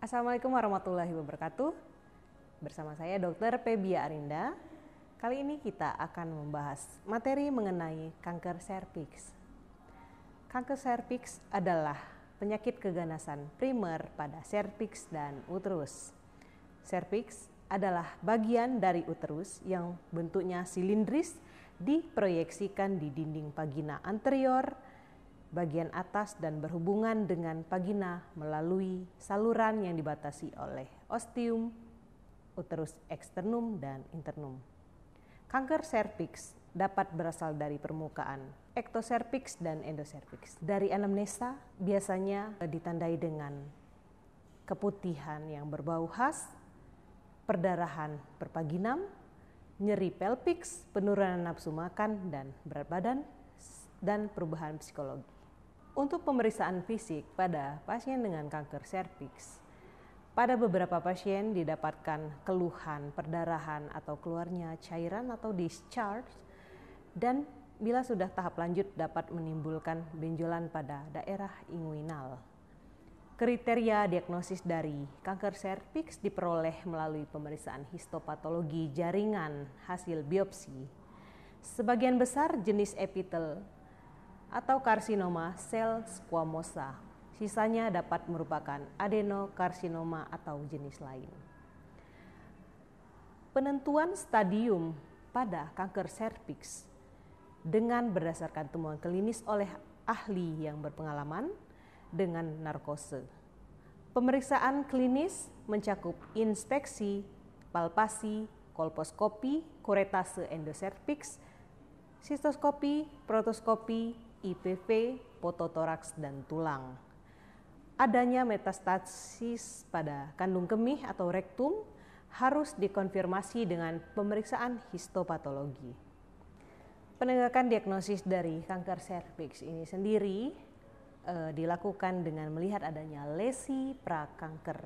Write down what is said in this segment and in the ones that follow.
Assalamualaikum warahmatullahi wabarakatuh. Bersama saya Dr. Pebia Arinda. Kali ini kita akan membahas materi mengenai kanker serviks. Kanker serviks adalah penyakit keganasan primer pada serviks dan uterus. Serviks adalah bagian dari uterus yang bentuknya silindris diproyeksikan di dinding vagina anterior bagian atas dan berhubungan dengan vagina melalui saluran yang dibatasi oleh ostium, uterus eksternum, dan internum. Kanker serviks dapat berasal dari permukaan ektoserviks dan endoserviks. Dari anamnesa biasanya ditandai dengan keputihan yang berbau khas, perdarahan perpaginam, nyeri pelviks, penurunan nafsu makan dan berat badan, dan perubahan psikologi. Untuk pemeriksaan fisik pada pasien dengan kanker serviks, pada beberapa pasien didapatkan keluhan, perdarahan atau keluarnya cairan atau discharge dan bila sudah tahap lanjut dapat menimbulkan benjolan pada daerah inguinal. Kriteria diagnosis dari kanker serviks diperoleh melalui pemeriksaan histopatologi jaringan hasil biopsi. Sebagian besar jenis epitel atau karsinoma sel squamosa. Sisanya dapat merupakan adenokarsinoma atau jenis lain. Penentuan stadium pada kanker serviks dengan berdasarkan temuan klinis oleh ahli yang berpengalaman dengan narkose. Pemeriksaan klinis mencakup inspeksi, palpasi, kolposkopi, kuretase endoserviks sistoskopi, protoskopi, IPV, pototoraks, dan tulang. Adanya metastasis pada kandung kemih atau rektum harus dikonfirmasi dengan pemeriksaan histopatologi. Penegakan diagnosis dari kanker serviks ini sendiri e, dilakukan dengan melihat adanya lesi prakanker.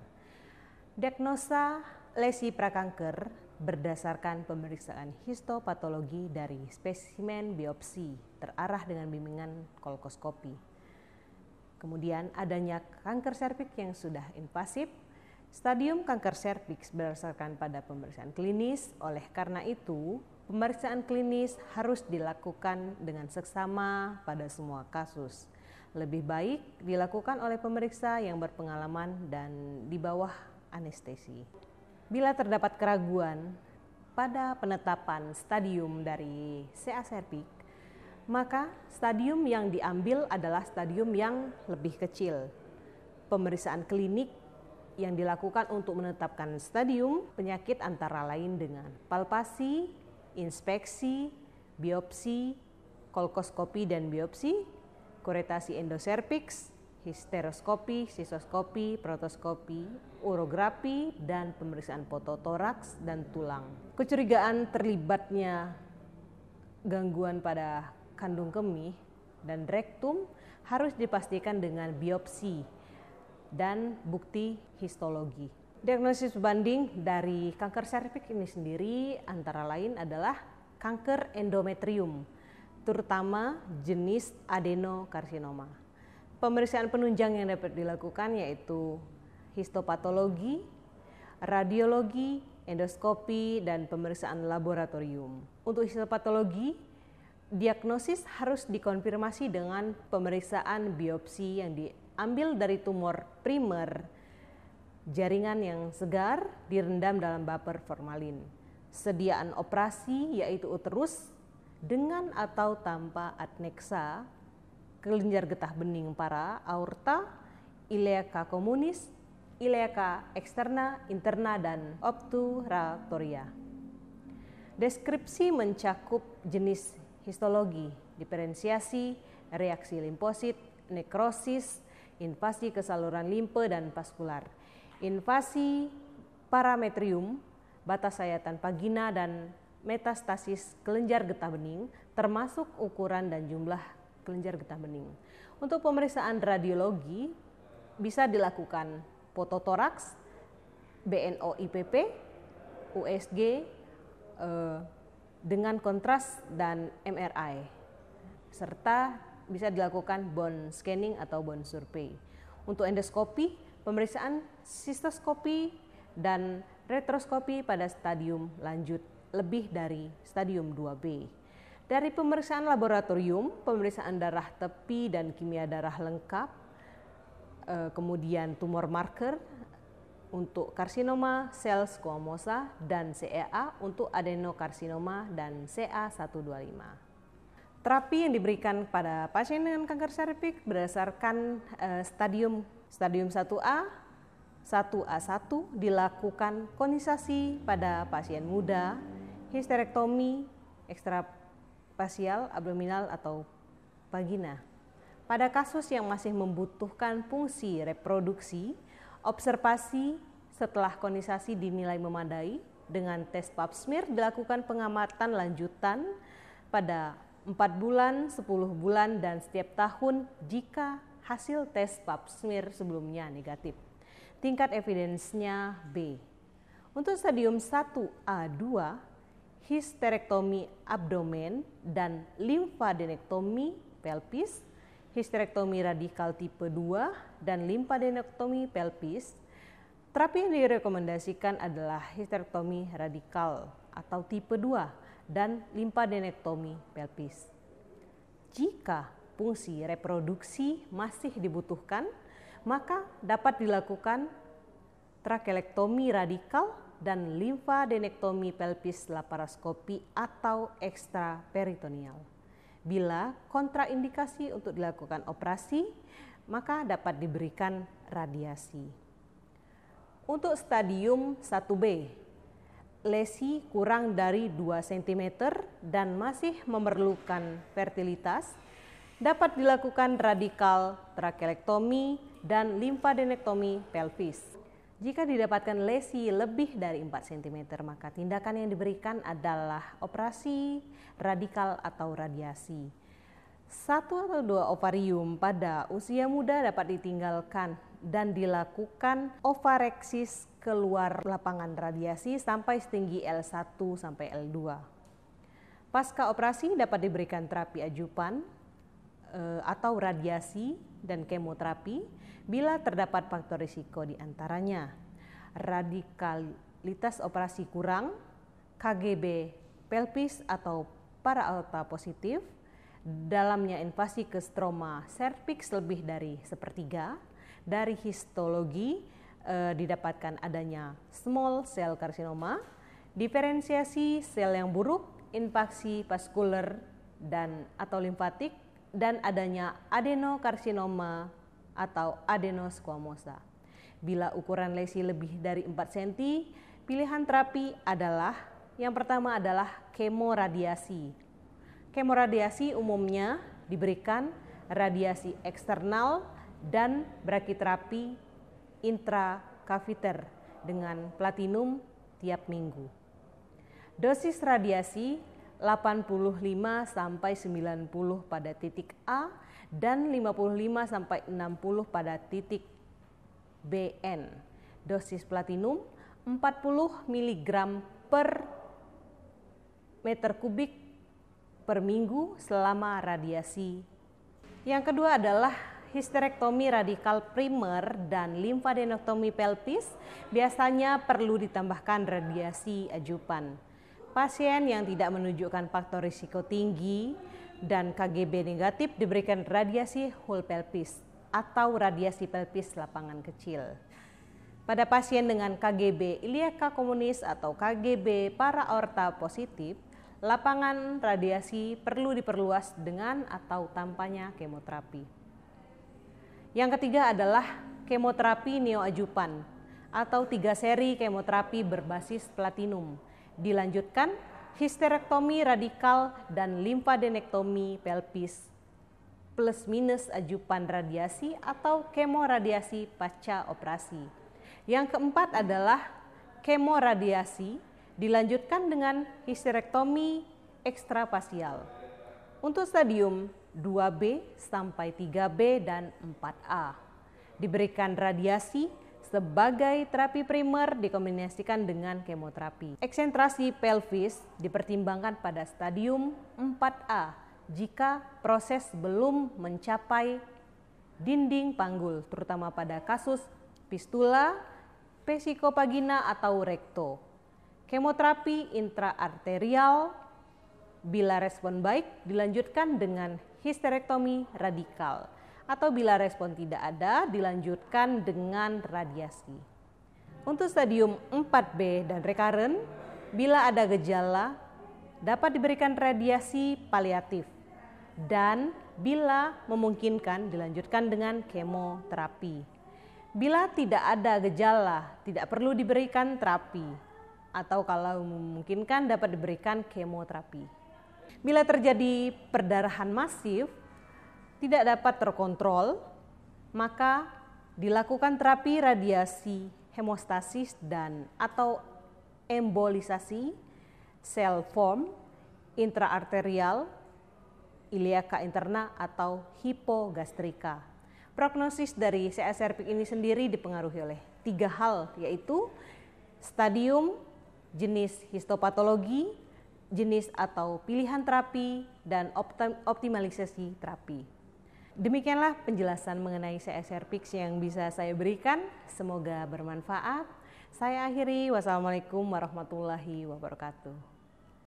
Diagnosa lesi prakanker berdasarkan pemeriksaan histopatologi dari spesimen biopsi terarah dengan bimbingan kolkoskopi. Kemudian adanya kanker serviks yang sudah invasif, stadium kanker serviks berdasarkan pada pemeriksaan klinis. Oleh karena itu, pemeriksaan klinis harus dilakukan dengan seksama pada semua kasus. Lebih baik dilakukan oleh pemeriksa yang berpengalaman dan di bawah anestesi. Bila terdapat keraguan pada penetapan stadium dari CA cervix, maka stadium yang diambil adalah stadium yang lebih kecil. Pemeriksaan klinik yang dilakukan untuk menetapkan stadium penyakit antara lain dengan palpasi, inspeksi, biopsi, kolkoskopi dan biopsi, kuretasi endoserpiks, histeroskopi, sisoskopi, protoskopi, urografi, dan pemeriksaan fototoraks dan tulang. Kecurigaan terlibatnya gangguan pada kandung kemih dan rektum harus dipastikan dengan biopsi dan bukti histologi. Diagnosis banding dari kanker serviks ini sendiri antara lain adalah kanker endometrium, terutama jenis adenokarsinoma pemeriksaan penunjang yang dapat dilakukan yaitu histopatologi, radiologi, endoskopi, dan pemeriksaan laboratorium. Untuk histopatologi, diagnosis harus dikonfirmasi dengan pemeriksaan biopsi yang diambil dari tumor primer jaringan yang segar direndam dalam baper formalin. Sediaan operasi yaitu uterus dengan atau tanpa adnexa kelenjar getah bening para aorta, ileaka komunis, ileaka eksterna, interna, dan obturatoria. Deskripsi mencakup jenis histologi, diferensiasi, reaksi limfosit, nekrosis, invasi ke saluran limfe dan vaskular, invasi parametrium, batas sayatan vagina dan metastasis kelenjar getah bening termasuk ukuran dan jumlah kelenjar getah bening. Untuk pemeriksaan radiologi bisa dilakukan foto toraks, BNO IPP, USG eh, dengan kontras dan MRI serta bisa dilakukan bone scanning atau bone survey. Untuk endoskopi, pemeriksaan sistoskopi dan retroskopi pada stadium lanjut lebih dari stadium 2B. Dari pemeriksaan laboratorium, pemeriksaan darah tepi dan kimia darah lengkap, eh, kemudian tumor marker untuk karsinoma sel squamosa dan CEA untuk adenokarsinoma dan CA125. Terapi yang diberikan pada pasien dengan kanker serviks berdasarkan eh, stadium stadium 1A, 1A1 dilakukan konisasi pada pasien muda, histerektomi, ekstra spasial, abdominal, atau vagina. Pada kasus yang masih membutuhkan fungsi reproduksi, observasi setelah kondisasi dinilai memadai dengan tes pap smear dilakukan pengamatan lanjutan pada 4 bulan, 10 bulan, dan setiap tahun jika hasil tes pap smear sebelumnya negatif. Tingkat evidensnya B. Untuk stadium 1A2 histerektomi abdomen dan limfadenektomi pelvis, histerektomi radikal tipe 2 dan limfadenektomi pelvis. Terapi yang direkomendasikan adalah histerektomi radikal atau tipe 2 dan limfadenektomi pelvis. Jika fungsi reproduksi masih dibutuhkan, maka dapat dilakukan trakelektomi radikal dan limfa limfadenektomi pelvis laparoskopi atau ekstraperitoneal. Bila kontraindikasi untuk dilakukan operasi, maka dapat diberikan radiasi. Untuk stadium 1B, lesi kurang dari 2 cm dan masih memerlukan fertilitas, dapat dilakukan radikal trakelektomi dan limfadenektomi pelvis. Jika didapatkan lesi lebih dari 4 cm, maka tindakan yang diberikan adalah operasi radikal atau radiasi. Satu atau dua ovarium pada usia muda dapat ditinggalkan dan dilakukan ovareksis keluar lapangan radiasi sampai setinggi L1 sampai L2. Pasca operasi dapat diberikan terapi ajupan eh, atau radiasi dan kemoterapi bila terdapat faktor risiko di antaranya radikalitas operasi kurang, KGB, pelvis atau para alta positif, dalamnya invasi ke stroma serviks lebih dari sepertiga, dari histologi eh, didapatkan adanya small cell carcinoma, diferensiasi sel yang buruk, infeksi vaskuler dan atau limfatik dan adanya adenokarsinoma atau adenosquamosa. Bila ukuran lesi lebih dari 4 cm, pilihan terapi adalah yang pertama adalah kemoradiasi. Kemoradiasi umumnya diberikan radiasi eksternal dan brachiterapi intrakaviter dengan platinum tiap minggu. Dosis radiasi 85 sampai 90 pada titik A dan 55 sampai 60 pada titik BN. Dosis platinum 40 mg per meter kubik per minggu selama radiasi. Yang kedua adalah histerektomi radikal primer dan limfadenektomi pelvis biasanya perlu ditambahkan radiasi ajupan. Pasien yang tidak menunjukkan faktor risiko tinggi dan KGB negatif diberikan radiasi whole pelvis atau radiasi pelvis lapangan kecil. Pada pasien dengan KGB iliaka komunis atau KGB para paraorta positif, lapangan radiasi perlu diperluas dengan atau tanpanya kemoterapi. Yang ketiga adalah kemoterapi neoajupan atau tiga seri kemoterapi berbasis platinum Dilanjutkan histerektomi radikal dan limfadenektomi pelvis plus minus ajupan radiasi atau kemoradiasi pasca operasi. Yang keempat adalah kemoradiasi dilanjutkan dengan histerektomi ekstrapasial. Untuk stadium 2B sampai 3B dan 4A diberikan radiasi sebagai terapi primer dikombinasikan dengan kemoterapi. Eksentrasi pelvis dipertimbangkan pada stadium 4A jika proses belum mencapai dinding panggul, terutama pada kasus pistula, pesikopagina atau rekto. Kemoterapi intraarterial bila respon baik dilanjutkan dengan histerektomi radikal atau bila respon tidak ada dilanjutkan dengan radiasi. Untuk stadium 4B dan rekaren, bila ada gejala dapat diberikan radiasi paliatif dan bila memungkinkan dilanjutkan dengan kemoterapi. Bila tidak ada gejala, tidak perlu diberikan terapi atau kalau memungkinkan dapat diberikan kemoterapi. Bila terjadi perdarahan masif, tidak dapat terkontrol, maka dilakukan terapi radiasi hemostasis dan atau embolisasi sel form intraarterial iliaka interna atau hipogastrika. Prognosis dari CSRP ini sendiri dipengaruhi oleh tiga hal yaitu stadium, jenis histopatologi, jenis atau pilihan terapi, dan optimalisasi terapi. Demikianlah penjelasan mengenai CSR Pix yang bisa saya berikan. Semoga bermanfaat. Saya akhiri. Wassalamualaikum warahmatullahi wabarakatuh.